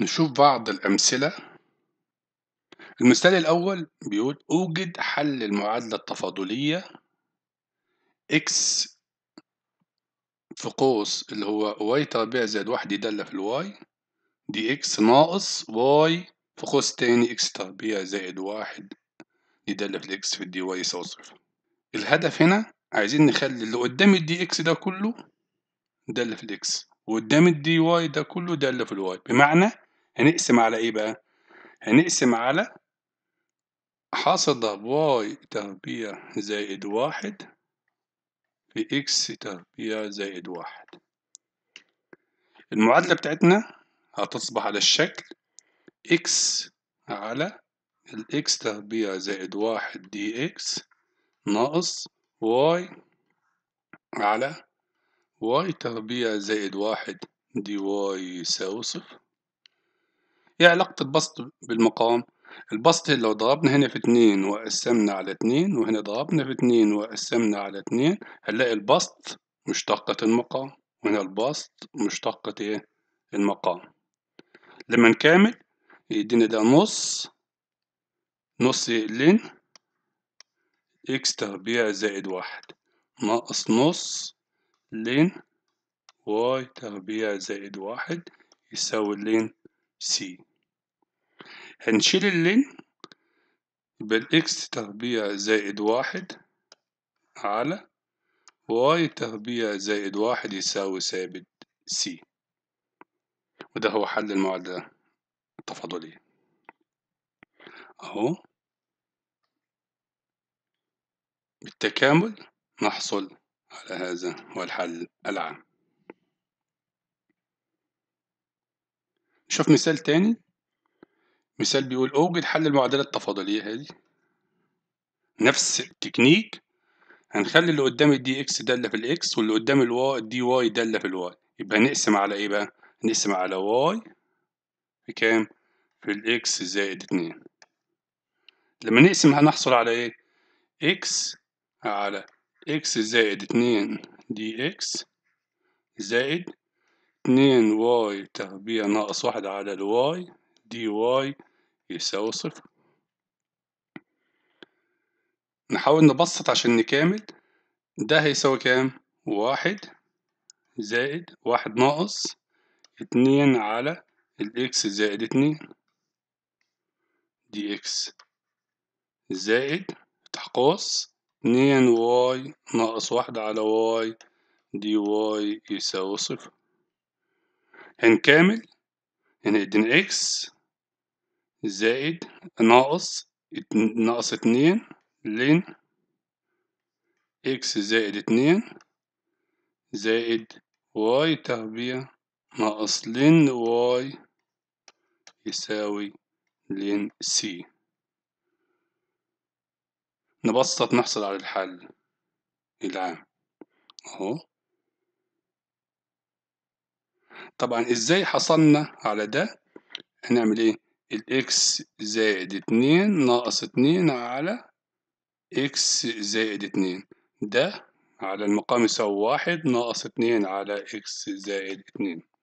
نشوف بعض الأمثلة المثال الأول بيقول أوجد حل المعادلة التفاضلية x في قوس اللي هو y تربيع زائد واحد يدل في الواي دي x ناقص y في قوس تاني x تربيع زائد واحد يدل في الاكس في الدي واي يساوي صفر الهدف هنا عايزين نخلي اللي قدام الدي اكس ده كله دل في الاكس وقدام الدي واي ده كله دل في الواي بمعنى هنقسم على ايه بقى هنقسم على حصد واي تربيع زائد واحد في اكس تربيع زائد واحد المعادلة بتاعتنا هتصبح على الشكل اكس على الاكس تربيع زائد واحد دي اكس ناقص واي على واي تربيع زائد واحد دي واي يساوي صفر ايه علاقة البسط بالمقام؟ البسط لو ضربنا هنا في اتنين وقسمنا على اتنين وهنا ضربنا في اتنين وقسمنا على اتنين هنلاقي البسط مشتقة المقام وهنا البسط مشتقة ايه؟ المقام لما نكامل يدينا ده نص نص لين اكس تربيع زائد واحد ناقص نص لين واي تربيع زائد واحد يساوي لين سي هنشيل اللين بالإكس تربيع زائد واحد على واي تربيع زائد واحد يساوي ثابت سي وده هو حل المعادلة التفاضلية أهو بالتكامل نحصل على هذا هو الحل العام نشوف مثال تاني مثال بيقول اوجد حل المعادلة التفاضلية هذه نفس التكنيك هنخلي اللي قدام الدي اكس دالة في الاكس واللي قدام الواي الدي واي دالة في الواي يبقى نقسم على ايه بقى؟ نقسم على واي في كام؟ في الاكس زائد اتنين لما نقسم هنحصل على ايه؟ اكس على اكس زائد اتنين دي اكس زائد اتنين واي تربيع ناقص واحد على الواي دي واي يساوي صفر نحاول نبسط عشان نكامل ده هيساوي كام؟ واحد زائد واحد ناقص اتنين على الإكس زائد اتنين دي إكس زائد تحقص اتنين واي ناقص واحد على واي دي واي يساوي صفر هنكامل هنا إكس زائد ناقص ناقص اتنين لين اكس زائد اتنين زائد واي تربيع ناقص لين واي يساوي لين سي نبسط نحصل على الحل العام اهو طبعا ازاي حصلنا على ده هنعمل ايه الإكس زائد اتنين ناقص اتنين على إكس زائد اتنين ده على المقام يساوي واحد ناقص اتنين على إكس زائد اتنين